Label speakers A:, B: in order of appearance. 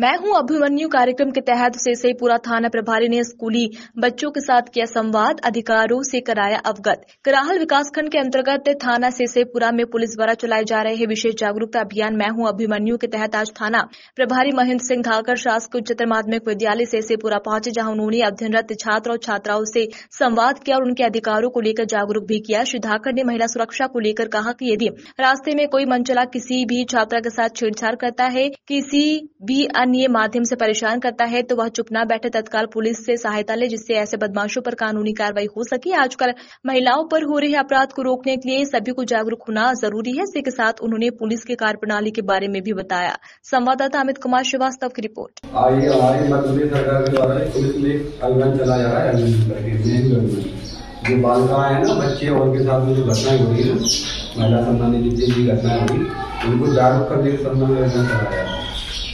A: मैं हूं अभिमन्यु कार्यक्रम के तहत सेसेपुरा थाना प्रभारी ने स्कूली बच्चों के साथ किया संवाद अधिकारों से कराया अवगत कराहल विकासखंड के अंतर्गत थाना सेसेपुरा में पुलिस द्वारा चलाए जा रहे विशेष जागरूकता अभियान मैं हूं अभिमन्यु के तहत आज थाना प्रभारी महेंद्र सिंह धाकर शासकीय उच्चतर माध्यमिक विद्यालय सेसेपुरा पहुंचे जहां उन्होंने अध्ययनरत छात्र और छात्राओं से संवाद किया और उनके अधिकारों को लेकर जागरूक भी किया श्री धाकर ने महिला सुरक्षा को लेकर कहा कि यदि रास्ते में कोई मंचला किसी भी छात्रा के साथ छेड़छाड़ करता है किसी भी अन्य माध्यम से परेशान करता है तो वह चुप ना बैठे तत्काल पुलिस से सहायता ले जिससे ऐसे बदमाशों पर कानूनी कार्रवाई हो सके आजकल महिलाओं पर हो रहे अपराध को रोकने के लिए सभी को जागरूक होना जरूरी है इसी के साथ उन्होंने पुलिस के कार्यप्रणाली के बारे में भी बताया संवाददाता अमित कुमार श्रीवास्तव की रिपोर्ट
B: आइए हमारी मध्य सरकार के द्वारा पुलिस अभियान चलाया है
C: जो बालिकाएं हैं ना बच्चे और के साथ में जो घटनाएं हो रही है ना महिला सम्मानित जितनी भी घटनाएं हुई उनको जागरूक करने के संबंध में चलाया है